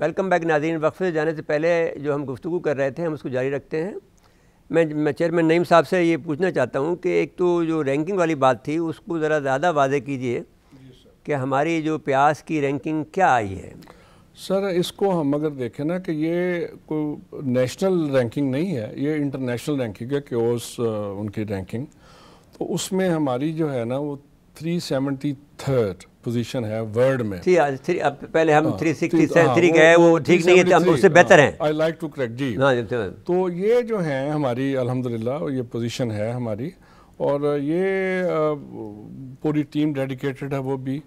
Welcome back नाजीन वक्फे जाने से पहले जो हम गुफ्तु कर रहे थे हम उसको जारी रखते हैं मैं मैं चेयरमैन नईम साहब से ये पूछना चाहता हूँ कि एक तो जो रैंकिंग वाली बात थी उसको ज़रा ज़्यादा वाजे कीजिए कि हमारी जो प्यास की रैंकिंग क्या आई है सर इसको हम अगर देखें ना कि ये कोई नेशनल रैंकिंग नहीं है ये इंटरनेशनल रैंकिंग है कि उस उनकी रैंकिंग तो उसमें हमारी जो है ना वो थ्री सेवेंटी थर्ड पोजीशन है वर्ल्ड में थ्री अब uh, uh, पहले हम हाँ, हाँ, गए वो ठीक नहीं है तो हम उससे बेहतर हाँ, हैं आई लाइक टू करेक्ट जी तो, तो ये जो है हमारी अल्हम्दुलिल्लाह ये पोजीशन है हमारी और ये पूरी टीम डेडिकेटेड है वो भी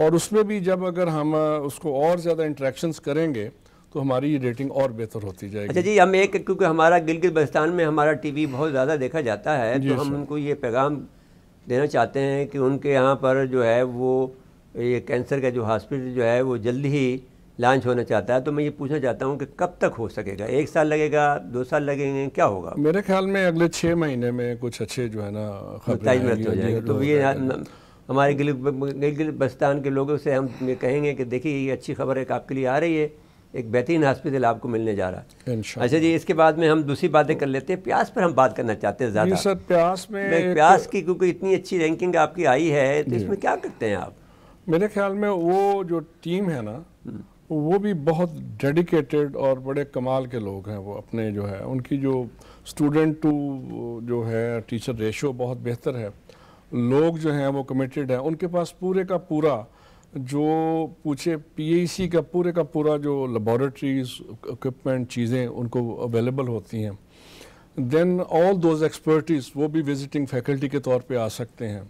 और उसमें भी जब अगर हम उसको और ज़्यादा इंट्रैक्शंस करेंगे तो हमारी ये रेटिंग और बेहतर होती जाएगी अच्छा जी हम एक क्योंकि हमारा गिलगित बस्तान में हमारा टीवी बहुत ज़्यादा देखा जाता है तो हम उनको ये पैगाम देना चाहते हैं कि उनके यहाँ पर जो है वो ये कैंसर का जो हॉस्पिटल जो है वो जल्दी ही लॉन्च होना चाहता है तो मैं ये पूछना चाहता हूँ कि कब तक हो सकेगा एक साल लगेगा दो साल लगेंगे क्या होगा मेरे ख्याल में अगले छः महीने में कुछ अच्छे जो है ना खबरें हो तो जाएंगे तो ये हमारे गिल गिल बस्तान के लोगों से हम कहेंगे कि देखिए ये अच्छी खबर एक आपके लिए आ रही है एक बेहतरीन हॉस्पिटल आपको मिलने जा रहा है अच्छा जी इसके बाद में हम दूसरी बातें कर लेते हैं प्यास पर हम बात करना चाहते हैं ज़्यादा सर प्यास में प्यास की क्योंकि इतनी अच्छी रैंकिंग आपकी आई है तो इसमें क्या करते हैं आप मेरे ख्याल में वो जो टीम है ना हम्म। वो भी बहुत डेडिकेटेड और बड़े कमाल के लोग हैं वो अपने जो है उनकी जो स्टूडेंट टू जो है टीचर रेशो बहुत बेहतर है लोग जो हैं वो कमिटेड हैं उनके पास पूरे का पूरा जो पूछे पीएसी का पूरे का पूरा जो लेबॉरेटरीज इक्विपमेंट चीज़ें उनको अवेलेबल होती हैं देन ऑल दोज एक्सपर्टीज़ वो भी विजिटिंग फैकल्टी के तौर पे आ सकते हैं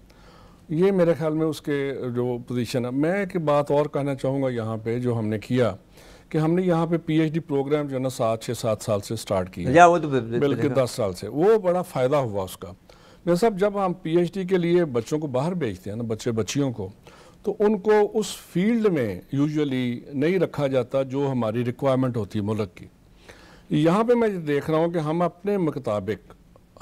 ये मेरे ख्याल में उसके जो पोजीशन है मैं एक बात और कहना चाहूँगा यहाँ पे जो हमने किया कि हमने यहाँ पे पीएचडी प्रोग्राम जो है ना सात छः सात साल से स्टार्ट किया अच्छा, वो तो बल्कि हाँ। दस साल से वो बड़ा फ़ायदा हुआ उसका मेरे साहब जब हम पीएचडी के लिए बच्चों को बाहर भेजते हैं ना बच्चे बच्चियों को तो उनको उस फील्ड में यूजुअली नहीं रखा जाता जो हमारी रिक्वायरमेंट होती है मुल्क की यहाँ पे मैं देख रहा हूँ कि हम अपने मुताबिक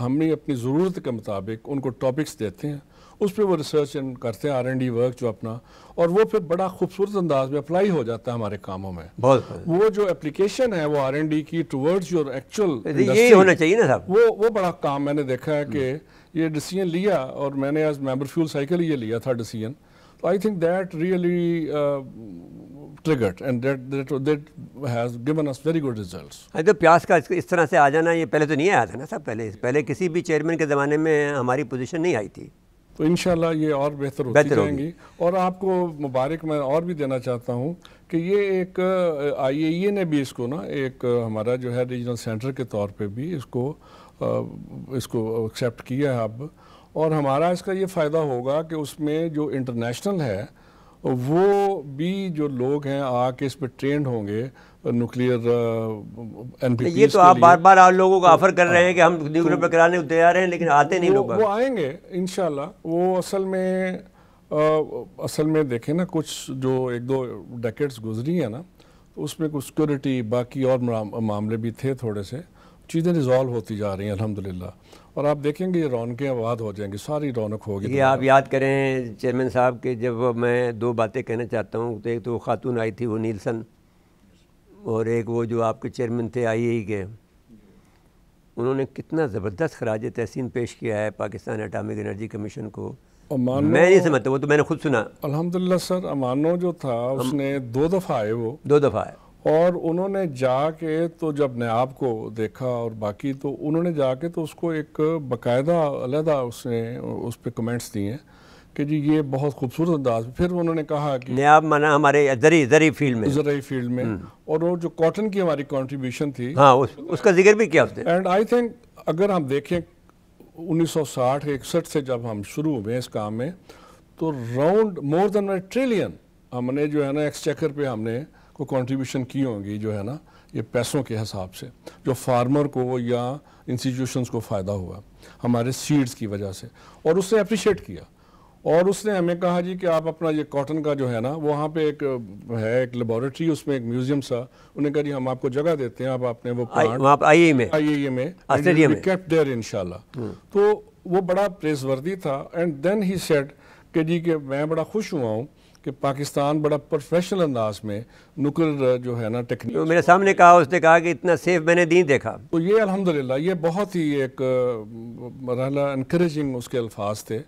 हमने अपनी ज़रूरत के मुताबिक उनको टॉपिक्स देते हैं उस पर वो रिसर्च करते हैं आर एंड डी वर्क जो अपना और वो फिर बड़ा खूबसूरत अंदाज में अप्लाई हो जाता है हमारे कामों में बहुत वो जो एप्लीकेशन है वो आर एंड डी की टूवर्ड्स योर एक्चुअल यही होना चाहिए ना साहब वो वो बड़ा काम मैंने देखा है कि हम्म। ये डिसीजन लिया और मैंने एज़ मेम्बर फ्यूल साइकिल ये लिया था decision I think that really triggered and that that that has given us very good results हाँ तो प्यास का इस तरह से आ जाना ये पहले तो नहीं आया था ना साहब पहले पहले किसी भी चेयरमैन के ज़माने में हमारी पोजीशन नहीं आई थी तो इन ये और बेहतर होती जाएंगी और आपको मुबारक मैं और भी देना चाहता हूँ कि ये एक आईएईए ने भी इसको ना एक हमारा जो है रीजनल सेंटर के तौर पे भी इसको इसको एक्सेप्ट किया है अब और हमारा इसका ये फ़ायदा होगा कि उसमें जो इंटरनेशनल है वो भी जो लोग हैं आके इस पर ट्रेंड होंगे न्यूक्लियर एन uh, ये तो आप बार बार आप लोगों को ऑफर तो कर रहे हैं हाँ। कि हम न्यूक्लियर पर कराने को तैयार हैं लेकिन आते नहीं लोग वो आएंगे इन वो असल में आ, असल में देखें ना कुछ जो एक दो डेकेट्स गुजरी हैं ना तो उसमें कुछ सिक्योरिटी बाकी और मामले भी थे थोड़े से चीज़ें रिजॉल्व होती जा रही हैं अलहमदिल्ला और आप देखेंगे ये रौनकें आबाद हो जाएंगी सारी रौनक होगी ये आप याद करें चेयरमैन साहब के जब मैं दो बातें कहना चाहता हूँ तो एक तो खातून आई थी वो नीलसन और एक वो जो आपके चेयरमैन थे आई आई के उन्होंने कितना ज़बरदस्त खराज तहसीन पेश किया है पाकिस्तान एटामिक एनर्जी कमीशन को मैं नहीं समझता वो तो मैंने खुद सुना अलहमदिल्ला सर अमानो जो था उसने दो दफ़ा आए वो दो दफ़ा आए और उन्होंने जाके तो जब नयाब को देखा और बाकी तो उन्होंने जाके तो उसको एक बाकायदा अलहदा उसने उस पर कमेंट्स दिए कि जी ये बहुत खूबसूरत अंदाज फिर उन्होंने कहा कि नयाब माना हमारे जरी जरी फील्ड में जरी फील्ड में हम्म। और वो जो कॉटन की हमारी कॉन्ट्रीब्यूशन थी हाँ उस, उसका जिक्र भी किया उसने एंड आई थिंक अगर हम देखें 1960 इकसठ से जब हम शुरू हुए इस काम में तो राउंड मोर देन ट्रिलियन हमने जो है ना एक्सचेकर पे हमने को कंट्रीब्यूशन की होंगी जो है ना ये पैसों के हिसाब से जो फार्मर को या इंस्टीट्यूशंस को फ़ायदा हुआ हमारे सीड्स की वजह से और उसने अप्रिशिएट किया और उसने हमें कहा जी कि आप अपना ये कॉटन का जो है ना वहाँ पे एक है एक लेबोरेटरी उसमें एक म्यूजियम सा उन्हें कहा जी हम आपको जगह देते हैं आप आपने वो आई आईए में आईए में में कैप्ट हम्म। देयर तो वो बड़ा प्रेसवर्दी था एंड देन ही सेड कि जी कि मैं बड़ा खुश हुआ हूँ कि पाकिस्तान बड़ा प्रोफेशनल अंदाज में नुकर uh, जो है ना टेक्निक तो मेरे सामने कहा उसने कहा कि इतना सेफ मैंने दी देखा तो ये अलहमदिल्ला ये बहुत ही एक मरहला uh, इनक्रेजिंग उसके अल्फाज थे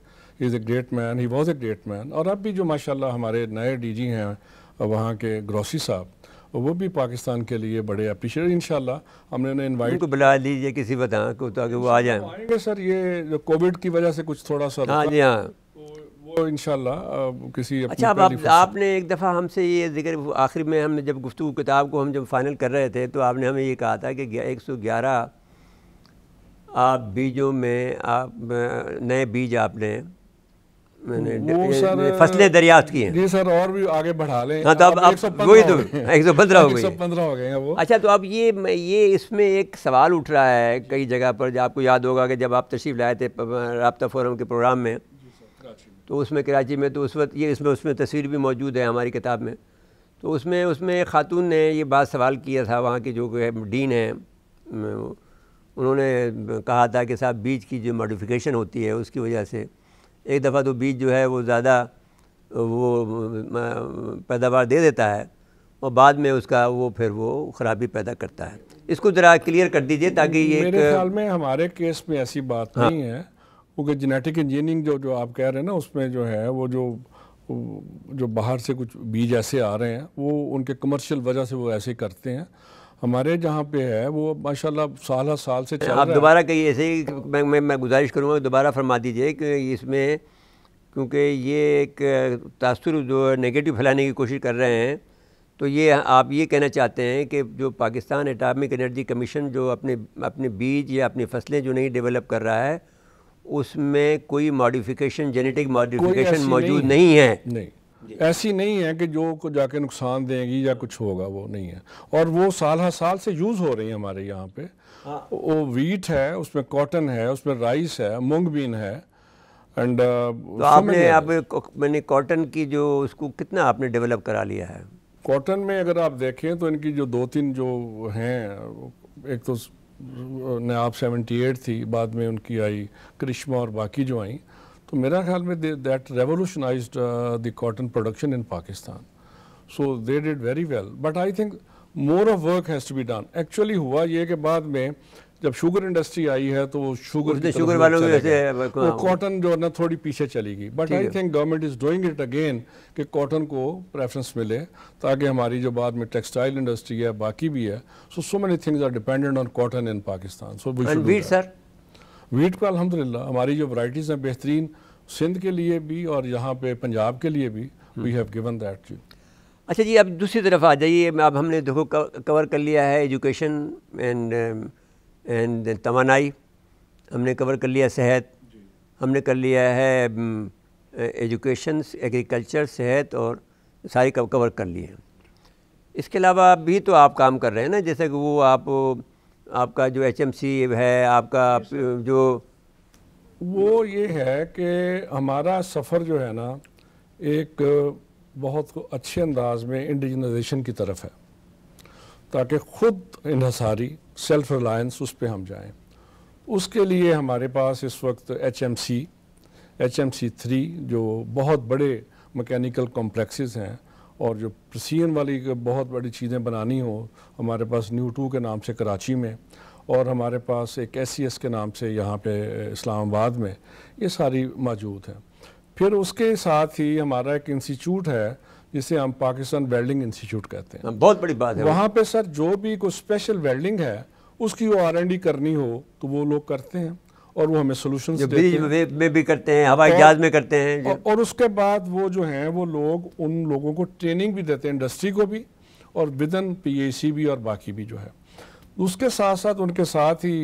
is a great man he was a great man और अब भी जो माशा हमारे नए डी जी हैं uh, वहाँ के ग्रोसी साहब वो भी पाकिस्तान के लिए बड़े अप्रिशिएट इन हमने उन्हें इनवाइट को बुला लीजिए किसी बता को ताकि वो आ जाएंगे सर ये जो कोविड की वजह से कुछ थोड़ा सा हाँ जी हाँ वो इनशाला किसी अच्छा अब आप, आपने एक दफ़ा हमसे ये जिक्र आखिर में हमने जब गुफ्तु किताब को हम जब फाइनल कर रहे थे तो आपने हमें ये कहा था कि एक सौ ग्यारह आप बीजों में आप नए बीज आपने मैंने फसलें दरियात की हैं जी सर और भी आगे बढ़ा लें हाँ तो अब आप वही तो एक सौ पंद्रह हो गई पंद्रह हो गए हैं वो अच्छा तो अब ये ये इसमें एक सवाल उठ रहा है कई जगह पर जब आपको याद होगा कि जब आप तशरीफ़ लाए थे रबता फोरम के प्रोग्राम में तो उसमें कराची में तो उस वक्त ये इसमें उसमें तस्वीर भी मौजूद है हमारी किताब में तो उसमें उसमें ख़ातून ने ये बात सवाल किया था वहाँ के जो डीन है उन्होंने कहा था कि साहब बीज की जो मॉडिफिकेशन होती है उसकी वजह से एक दफ़ा तो बीज जो है वो ज़्यादा वो पैदावार दे देता है और बाद में उसका वो फिर वो खराबी पैदा करता है इसको ज़रा क्लियर कर दीजिए ताकि ये मेरे ख्याल में हमारे केस में ऐसी बात हाँ, नहीं है क्योंकि जेनेटिक इंजीनियरिंग जो जो आप कह रहे हैं ना उसमें जो है वो जो जो बाहर से कुछ बीज ऐसे आ रहे हैं वो उनके कमर्शियल वजह से वो ऐसे करते हैं हमारे जहाँ पे है वो माशाल्लाह साल हर साल से चल आप दोबारा कहिए ऐसे ही मैं मैं, मैं गुजारिश करूँगा दोबारा फरमा दीजिए कि इसमें क्योंकि ये एक तासर जो नेगेटिव फैलाने की कोशिश कर रहे हैं तो ये आप ये कहना चाहते हैं कि जो पाकिस्तान एटामिक एनर्जी कमीशन जो अपने अपने बीज या अपनी फसलें जो नहीं डेवलप कर रहा है उसमें कोई मॉडिफिकेशन जेनेटिक मॉडिफिकेशन मौजूद नहीं, नहीं है नहीं ऐसी नहीं है कि जो को जाके नुकसान देंगी या कुछ होगा वो नहीं है और वो साल हर साल से यूज़ हो रही है हमारे यहाँ पे हाँ। वो वीट है उसमें कॉटन है उसमें राइस है मूंग बीन है एंड uh, तो आपने आप मैंने कॉटन की जो उसको कितना आपने डेवलप करा लिया है कॉटन में अगर आप देखें तो इनकी जो दो तीन जो हैं एक तो नयाब सेवेंटी एट थी बाद में उनकी आई करिश्मा और बाकी जो आई तो मेरा ख्याल में that revolutionize the cotton production in Pakistan so they did very well but I think more of work has to be done actually हुआ ये कि बाद में जब शुगर इंडस्ट्री आई है तो शुगर शुगर वालों की वजह वो कॉटन जो है ना थोड़ी पीछे चलेगी but I think government is doing it again कि कॉटन को प्रेफरेंस मिले ताकि हमारी जो बाद में टेक्सटाइल इंडस्ट्री है बाकी भी है so so many things are dependent on cotton in Pakistan so wheat sir wheat को अलहमदिल्ला हमारी जो वराइटीज़ हैं बेहतरीन सिंध के लिए भी और यहाँ पे पंजाब के लिए भी वी हैव गिवन दैट जी अच्छा जी अब दूसरी तरफ आ जाइए अब हमने देखो कवर कर लिया है एजुकेशन एंड एंड तमन्नाई हमने कवर कर लिया सेहत हमने कर लिया है एजुकेशन एग्रीकल्चर सेहत और सारी कवर कर लिए हैं इसके अलावा भी तो आप काम कर रहे हैं ना जैसे कि वो आप आपका जो एच है आपका जो वो ये है कि हमारा सफ़र जो है ना एक बहुत अच्छे अंदाज में इंडिजनाइजेशन की तरफ है ताकि ख़ुद इन्हसारी सेल्फ रिलायंस उस पर हम जाएँ उसके लिए हमारे पास इस वक्त H M C H M C three जो बहुत बड़े मकैनिकल कॉम्प्लेक्सेस हैं और जो प्रसीन वाली बहुत बड़ी चीज़ें बनानी हो हमारे पास न्यू टू के नाम से कराची में और हमारे पास एक एस सी एस के नाम से यहाँ पे इस्लामाबाद में ये सारी मौजूद हैं फिर उसके साथ ही हमारा एक इंस्टीट्यूट है जिसे हम पाकिस्तान वेल्डिंग इंस्टीट्यूट कहते हैं हाँ, बहुत बड़ी बात है वहाँ पे सर जो भी कोई स्पेशल वेल्डिंग है उसकी वो आर करनी हो तो वो लोग करते हैं और वो हमें सोल्यूशन में भी करते हैं हवाई जहाज में करते हैं और, और उसके बाद वो जो हैं वो लोग उन लोगों को ट्रेनिंग भी देते हैं इंडस्ट्री को भी और विदन सी भी और बाकी भी जो है उसके साथ साथ उनके साथ ही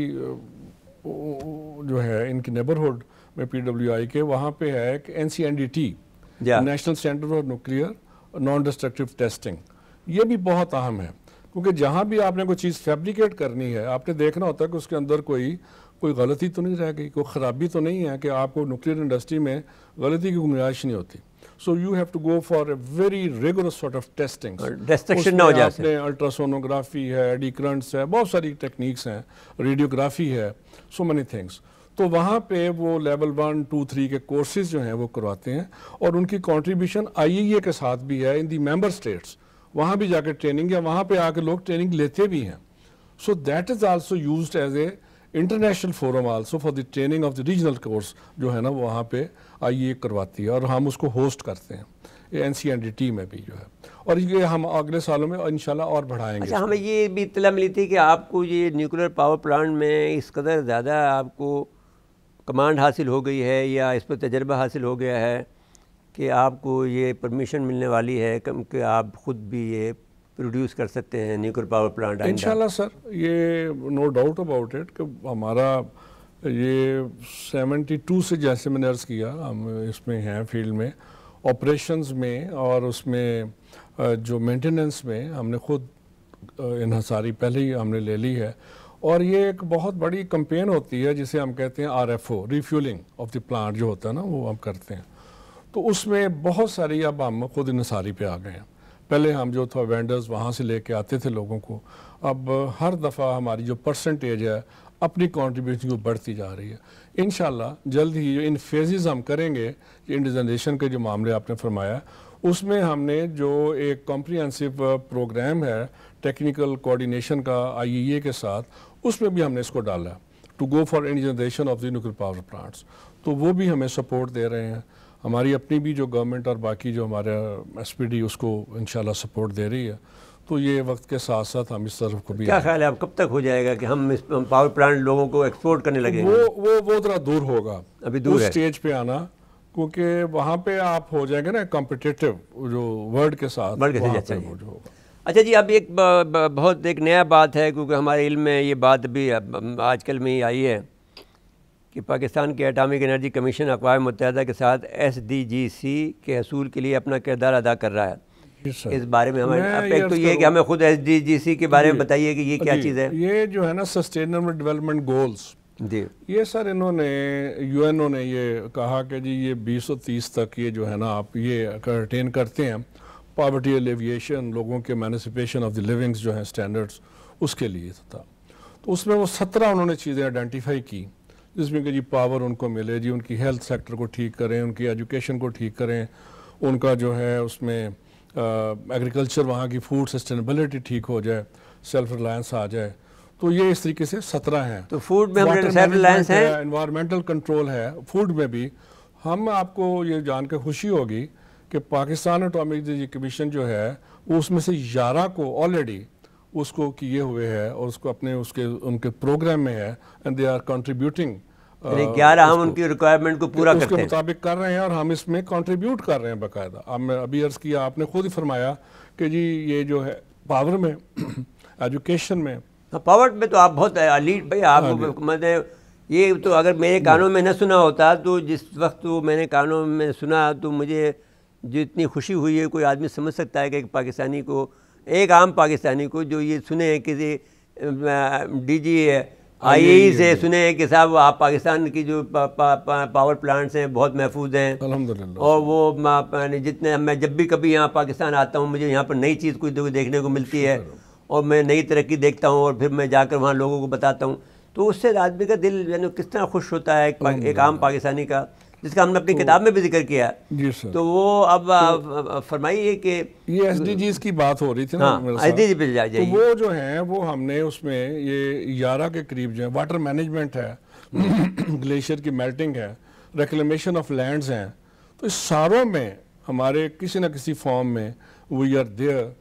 जो है इनकी नेबरहुड में आई के वहाँ पे है D T national centre for nuclear non destructive testing ये भी बहुत अहम है क्योंकि जहाँ भी आपने कोई चीज़ फैब्रिकेट करनी है आपने देखना होता है कि उसके अंदर कोई कोई गलती तो नहीं रह गई कोई ख़राबी तो नहीं है कि आपको न्यूक्लियर इंडस्ट्री में गलती की गुंजाइश नहीं होती so you have to go for a very regular sort of testing destruction आपने अल्ट्रासोनोग्राफी है डी करंट्स है बहुत सारी टेक्निक्स हैं रेडियोग्राफी है सो मैनी थिंग्स तो वहाँ पे वो लेवल वन टू थ्री के कोर्सेज जो हैं वो करवाते हैं और उनकी कंट्रीब्यूशन आईईए e के साथ भी है इन दी मेंबर स्टेट्स वहाँ भी जाकर ट्रेनिंग या वहाँ पे आके लोग ट्रेनिंग लेते भी हैं so that is also used as a international forum also for the training of the regional course जो है ना वहाँ पर आई करवाती है और हम उसको होस्ट करते हैं एन सी एन डी में भी जो है और ये हम अगले सालों में इन और बढ़ाएंगे अच्छा हमें ये भी इतला मिली थी कि आपको ये न्यूक्लियर पावर प्लांट में इस कदर ज़्यादा आपको कमांड हासिल हो गई है या इस पर तजर्बा हासिल हो गया है कि आपको ये परमिशन मिलने वाली है कि आप ख़ुद भी ये प्रोड्यूस कर सकते हैं nuclear power plant in sir ये नो डाउट अबाउट इट कि हमारा ये 72 से जैसे मैंने अर्ज़ किया हम इसमें हैं फील्ड में ऑपरेशंस में और उसमें जो मेंटेनेंस में हमने खुद इन्हसारी पहले ही हमने ले ली है और ये एक बहुत बड़ी कंपेन होती है जिसे हम कहते हैं R F O refuelling of the plant जो होता है ना वो हम करते हैं तो उसमें बहुत सारी अब हम खुद इंसारी पे आ गए हैं पहले हम जो था वेंडर्स वहाँ से लेके आते थे लोगों को अब हर दफ़ा हमारी जो परसेंटेज है अपनी कॉन्ट्रीब्यूशन को बढ़ती जा रही है इन जल्द ही जो इन फेजेज हम करेंगे इंडिजनेशन के जो मामले आपने फरमाया उसमें हमने जो एक कॉम्प्रीहसिव प्रोग्राम है टेक्निकल कोऑर्डिनेशन का आईईए e e के साथ उसमें भी हमने इसको डाला to go for any generation of the nuclear power plants तो वो भी हमें सपोर्ट दे रहे हैं हमारी अपनी भी जो गवर्नमेंट और बाकी जो हमारा एस उसको इन सपोर्ट दे रही है तो ये वक्त के साथ साथ हम इस तरफ को भी क्या ख्याल है अब कब तक हो जाएगा कि हम इस पावर प्लांट लोगों को एक्सपोर्ट करने लगे वो वो वो थोड़ा दूर होगा अभी दूर स्टेज पे आना क्योंकि वहाँ पे आप हो जाएंगे ना कॉम्पिटेटिव जो वर्ल्ड के साथ के साथ होगा अच्छा जी अब एक बहुत एक नया बात है क्योंकि हमारे इल्म में ये बात भी आजकल में ही आई है कि पाकिस्तान के एटॉमिक एनर्जी कमीशन अकवा मुतहदा के साथ एस डी जी सी के असूल के लिए अपना किरदार अदा कर रहा है इस बारे में हमें अब एक तो ये कि हमें खुद एस डी जी सी के बारे में बताइए कि ये क्या चीज़ है ये जो है ना सस्टेनेबल डेवलपमेंट गोल्स जी ये सर इन्होंने ओ ने ये कहा कि जी ये बीस सौ तीस तक ये जो है ना आप ये अटेन करते हैं पावर्टी एलिविएशन लोगों के मैनसपेशन ऑफ द लिविंग्स जो हैं स्टैंडर्ड्स उसके लिए था तो उसमें वो सत्रह उन्होंने चीज़ें आइडेंटिफाई की जिसमें कि जी पावर उनको मिले जी उनकी हेल्थ सेक्टर को ठीक करें उनकी एजुकेशन को ठीक करें उनका जो है उसमें एग्रीकल्चर वहाँ की फूड सस्टेनेबिलिटी ठीक हो जाए सेल्फ रिलायंस आ जाए तो ये इस तरीके से सत्रह हैं तो फूड में इन्वायरमेंटल कंट्रोल है फूड में भी हम आपको ये जान के खुशी होगी कि पाकिस्तान एटॉमिक एनर्जी कमीशन जो है उसमें से ग्यारह को ऑलरेडी उसको किए हुए है और उसको अपने उसके उनके प्रोग्राम में है एंड दे आर कंट्रीब्यूटिंग ग्यारह हम उनकी रिक्वायरमेंट को पूरा उसके मुताबिक कर रहे हैं और हम इसमें कंट्रीब्यूट कर रहे हैं बाकायदा अब मैं अभी अर्ज़ किया आपने खुद ही फरमाया कि जी ये जो है पावर में एजुकेशन में पावर हाँ, में तो आप बहुत लीड uh, भाई आप हाँ, मतलब ये तो अगर मेरे कानों में न सुना होता तो जिस वक्त वो मैंने कानों में सुना तो मुझे जो इतनी खुशी हुई है कोई आदमी समझ सकता है कि एक पाकिस्तानी को एक आम पाकिस्तानी को जो ये सुने हैं कि डी जी आई ए से सुने हैं कि साहब आप पाकिस्तान की जो पा, पा, पा, पावर प्लांट्स हैं बहुत महफूज हैं और वो जितने मैं जब भी कभी यहाँ पाकिस्तान आता हूँ मुझे यहाँ पर नई चीज़ कुछ देखने को मिलती है और मैं नई तरक्की देखता हूँ और फिर मैं जाकर वहाँ लोगों को बताता हूँ तो उससे आदमी का दिल यानी किस तरह खुश होता है एक आम पाकिस्तानी का जिसका हमने अपनी तो, किताब में भी जिक्र किया जी सर तो वो अब तो, फरमाइए कि ये एस की बात हो रही थी ना हाँ, एस पे जा तो वो जो है वो हमने उसमें ये ग्यारह के करीब जो है वाटर मैनेजमेंट है ग्लेशियर की मेल्टिंग है रिक्लेमेशन ऑफ लैंड हैं तो इस सारों में हमारे किसी ना किसी फॉर्म में वी आर देयर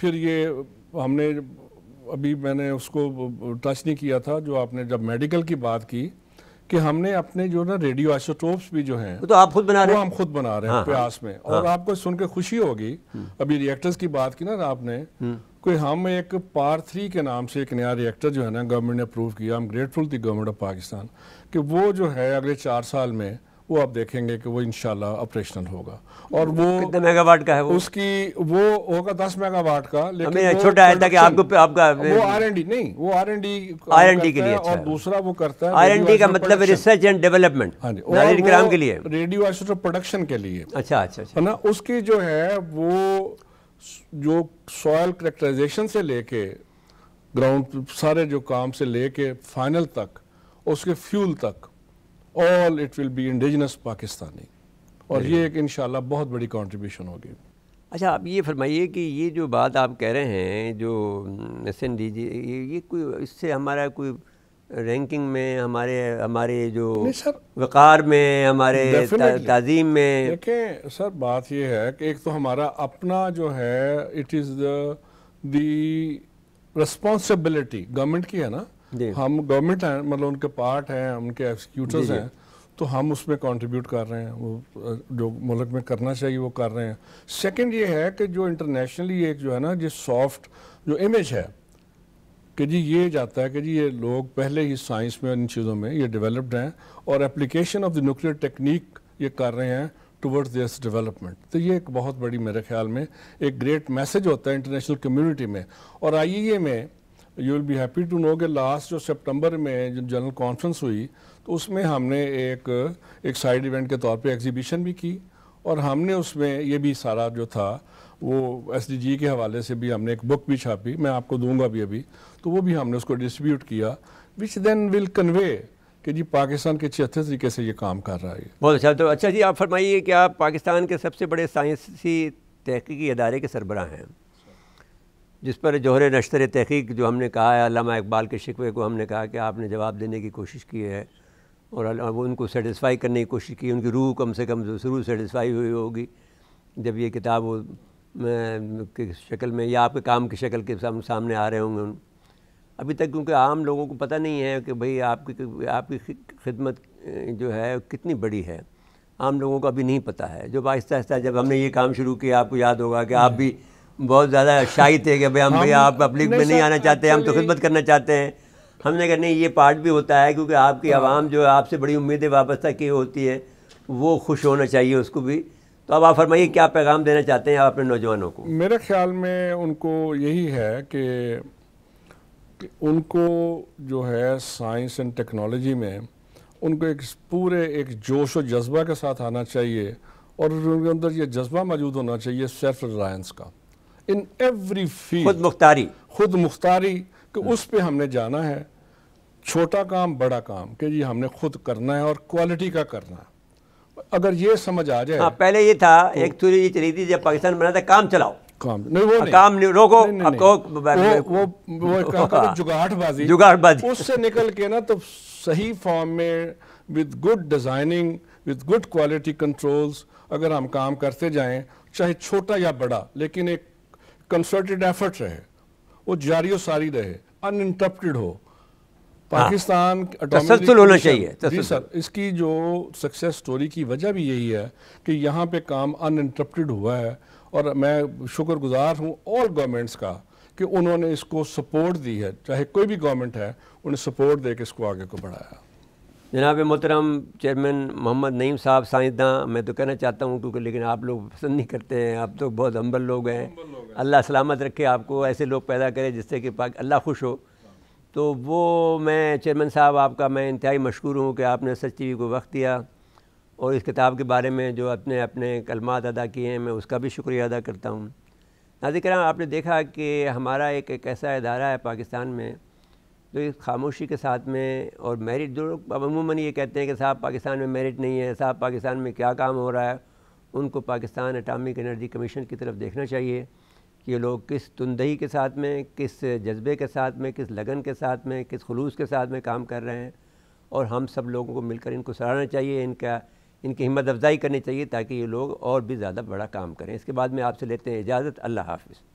फिर ये हमने अभी मैंने उसको टच नहीं किया था जो आपने जब मेडिकल की बात की कि हमने अपने जो ना रेडियो आइसोटोप्स भी जो हैं तो आप खुद बना रहे हैं हम खुद बना रहे हैं हाँ, हाँ। प्यास में हाँ, और आपको सुन के खुशी होगी हम्म। अभी रिएक्टर्स की बात की ना आपने हम्म। कोई हम एक पार थ्री के नाम से एक नया रिएक्टर जो है ना गवर्नमेंट ने अप्रूव किया हम ग्रेटफुल थी गवर्नमेंट ऑफ पाकिस्तान कि वो जो है अगले चार साल में वो आप देखेंगे कि वो इन ऑपरेशनल होगा और वो कितने मेगावाट का है वो उसकी वो होगा दस मेगावाट का लेकिन छोटा आया था कि आपको आपका वो आरएनडी नहीं वो आरएनडी आरएनडी के लिए अच्छा और दूसरा वो करता है आरएनडी का मतलब रिसर्च एंड डेवलपमेंट नारियल के लिए रेडियो आइसोटोप प्रोडक्शन के लिए अच्छा अच्छा, अच्छा। है ना उसकी जो है वो जो सॉयल करेक्टराइजेशन से लेके ग्राउंड सारे जो काम से लेके फाइनल तक उसके फ्यूल तक all it will be indigenous Pakistani और ये एक इन बहुत बड़ी कॉन्ट्रीब्यूशन होगी अच्छा आप ये फरमाइए कि ये जो बात आप कह रहे हैं जो एस एन डी जी ये, ये कोई इससे हमारा कोई रैंकिंग में हमारे हमारे जो वक़ार में हमारे तज़ीम में देखें सर बात ये है कि एक तो हमारा अपना जो है it is the responsibility government की है ना हम गवर्नमेंट हैं मतलब उनके पार्ट हैं उनके एक्सिक्यूटर्स हैं तो हम उसमें कंट्रीब्यूट कर रहे हैं वो जो मुल्क में करना चाहिए वो कर रहे हैं सेकंड ये है कि जो इंटरनेशनली एक जो है ना ये सॉफ्ट जो इमेज है कि जी ये जाता है कि जी ये लोग पहले ही साइंस में इन चीज़ों में ये डेवलप्ड हैं और application of the nuclear technique ये कर रहे हैं टूवर्ड्स दिस डेवलपमेंट तो ये एक बहुत बड़ी मेरे ख्याल में एक ग्रेट मैसेज होता है इंटरनेशनल कम्यूनिटी में और आई में you will be happy to know कि लास्ट जो सितंबर में जो जनरल कॉन्फ्रेंस हुई तो उसमें हमने एक एक साइड इवेंट के तौर पे एग्जीबिशन भी की और हमने उसमें ये भी सारा जो था वो एस के हवाले से भी हमने एक बुक भी छापी मैं आपको दूंगा भी अभी तो वो भी हमने उसको डिस्ट्रीब्यूट किया विच देन विल कन्वे कि जी पाकिस्तान के छिहत्तर तरीके से ये काम कर रहा है बहुत अच्छा तो अच्छा जी आप फरमाइए कि आप पाकिस्तान के सबसे बड़े साइंसी तहकीकी अदारे के सरबरा हैं जिस पर जोहर नशतर तहकीक जो हमने कहा है अलामा इकबाल के शिकवे को हमने कहा कि आपने जवाब देने की कोशिश की है और वो उनको सेटिस्फाई करने की कोशिश की उनकी रूह कम से कम ज़रूर सेटिस्फाई हुई होगी जब ये किताब की शक्ल में या आपके काम की शक्ल के सामने आ रहे होंगे उन अभी तक क्योंकि आम लोगों को पता नहीं है कि भाई आपकी आपकी खिदमत जो है कितनी बड़ी है आम लोगों को अभी नहीं पता है जो आहिस्ता आहिस्ता जब हमने ये काम शुरू किया आपको याद होगा कि आप भी बहुत ज़्यादा शाही थे कि भाई हम भैया आप पब्लिक में नहीं आना चाहते हम तो खिदमत करना चाहते हैं हमने कहा नहीं ये पार्ट भी होता है क्योंकि आपकी हाँ। आवाम जो है आपसे बड़ी उम्मीदें वाबस्ता की होती है वो खुश होना चाहिए उसको भी तो अब आप फरमाइए क्या पैगाम देना चाहते हैं आप अपने नौजवानों को मेरे ख्याल में उनको यही है कि, कि उनको जो है साइंस एंड टेक्नोलॉजी में उनको एक पूरे एक जोश और जज्बा के साथ आना चाहिए और उनके अंदर ये जज्बा मौजूद होना चाहिए सेल्फ रिलायंस का इन एवरी फील्ड खुद मुख्तारी खुद मुख्तारी कि उस पर हमने जाना है छोटा काम बड़ा काम कि जी हमने खुद करना है और क्वालिटी का करना है अगर ये समझ आ जाए हाँ, पहले ये था तो- एक थोड़ी ये चली थी जब पाकिस्तान बना था काम चलाओ काम नहीं वो हाँ, नहीं। काम नहीं रोको वो, वो हाँ। जुगाड़बाजी जुगाड़बाजी उससे निकल के ना तो सही फॉर्म में with good designing with good quality controls अगर हम काम करते जाएं चाहे छोटा या बड़ा लेकिन एक कंसर्टेड एफर्ट रहे वो जारी सारी रहे अनइंटरप्टेड हो पाकिस्तान हाँ। होना चाहिए जी सर इसकी जो सक्सेस स्टोरी की वजह भी यही है कि यहाँ पे काम अनइंटरप्टेड हुआ है और मैं शुक्रगुजार हूँ ऑल गवर्नमेंट्स का कि उन्होंने इसको सपोर्ट दी है चाहे कोई भी गवर्नमेंट है उन्हें सपोर्ट दे के इसको आगे को बढ़ाया जनाब मोहतरम चेयरमैन मोहम्मद नईम साहब साइंसदां मैं तो कहना चाहता हूँ क्योंकि लेकिन आप लोग पसंद नहीं करते हैं आप तो बहुत अम्बल लोग हैं अल्लाह सलामत रखे आपको ऐसे लोग पैदा करें जिससे कि पाक अल्लाह खुश हो तो वो मैं चेयरमैन साहब आपका मैं इंतहाई मशहूर हूँ कि आपने सच टी को वक्त दिया और इस किताब के बारे में जो अपने अपने कलमात अदा किए हैं मैं उसका भी शुक्रिया अदा करता हूँ नाजिक आपने देखा कि हमारा एक ऐसा अदारा है पाकिस्तान में तो इस खामोशी के साथ में और मेरिट जो अब अमूमन ये कहते हैं कि साहब पाकिस्तान में मेरिट नहीं है साहब पाकिस्तान में क्या काम हो रहा है उनको पाकिस्तान एटॉमिक एनर्जी कमीशन की तरफ देखना चाहिए कि ये लोग किस तुंदही के साथ में किस जज्बे के साथ में किस लगन के साथ में किस खलूस के साथ में काम कर रहे हैं और हम सब लोगों को मिलकर इनको सराहना चाहिए इनका इनकी हिम्मत अफजाई करनी चाहिए ताकि ये लोग और भी ज़्यादा बड़ा काम करें इसके बाद में आपसे लेते हैं इजाज़त अल्लाह हाफिज़